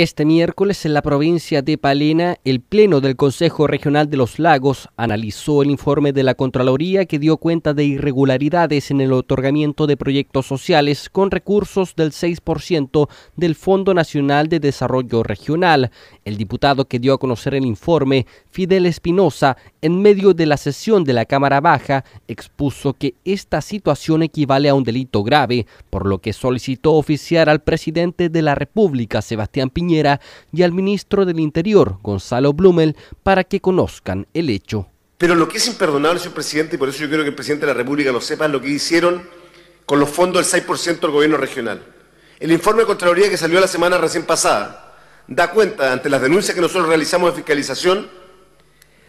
Este miércoles en la provincia de Palena, el Pleno del Consejo Regional de los Lagos analizó el informe de la Contraloría que dio cuenta de irregularidades en el otorgamiento de proyectos sociales con recursos del 6% del Fondo Nacional de Desarrollo Regional. El diputado que dio a conocer el informe, Fidel Espinosa, en medio de la sesión de la Cámara Baja, expuso que esta situación equivale a un delito grave, por lo que solicitó oficiar al presidente de la República, Sebastián Piñera, y al ministro del Interior, Gonzalo Blumel, para que conozcan el hecho. Pero lo que es imperdonable, señor presidente, y por eso yo quiero que el presidente de la República lo sepa, es lo que hicieron con los fondos del 6% del gobierno regional. El informe de Contraloría que salió la semana recién pasada da cuenta, ante las denuncias que nosotros realizamos de fiscalización,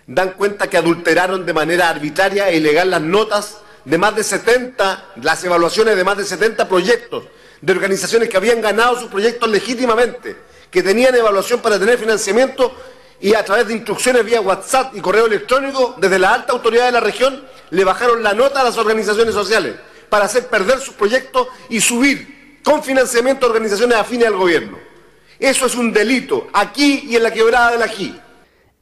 dan cuenta que adulteraron de manera arbitraria e ilegal las notas de más de 70, las evaluaciones de más de 70 proyectos de organizaciones que habían ganado sus proyectos legítimamente que tenían evaluación para tener financiamiento y a través de instrucciones vía WhatsApp y correo electrónico, desde la alta autoridad de la región, le bajaron la nota a las organizaciones sociales para hacer perder sus proyectos y subir con financiamiento a organizaciones afines al gobierno. Eso es un delito, aquí y en la quebrada de la aquí.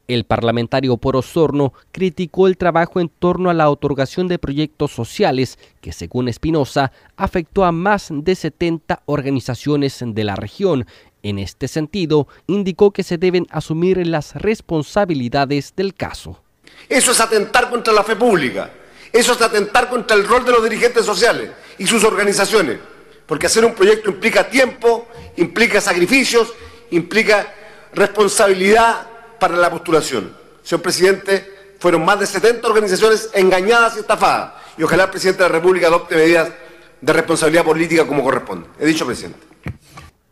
El parlamentario por Osorno criticó el trabajo en torno a la otorgación de proyectos sociales que, según Espinosa, afectó a más de 70 organizaciones de la región en este sentido, indicó que se deben asumir las responsabilidades del caso. Eso es atentar contra la fe pública, eso es atentar contra el rol de los dirigentes sociales y sus organizaciones, porque hacer un proyecto implica tiempo, implica sacrificios, implica responsabilidad para la postulación. Señor presidente, fueron más de 70 organizaciones engañadas y estafadas, y ojalá el presidente de la República adopte medidas de responsabilidad política como corresponde. He dicho, presidente.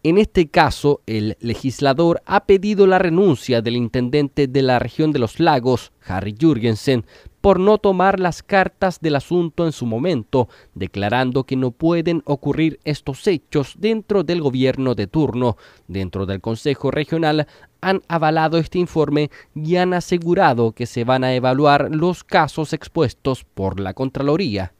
En este caso, el legislador ha pedido la renuncia del intendente de la región de los lagos, Harry Jürgensen, por no tomar las cartas del asunto en su momento, declarando que no pueden ocurrir estos hechos dentro del gobierno de turno. Dentro del Consejo Regional han avalado este informe y han asegurado que se van a evaluar los casos expuestos por la Contraloría.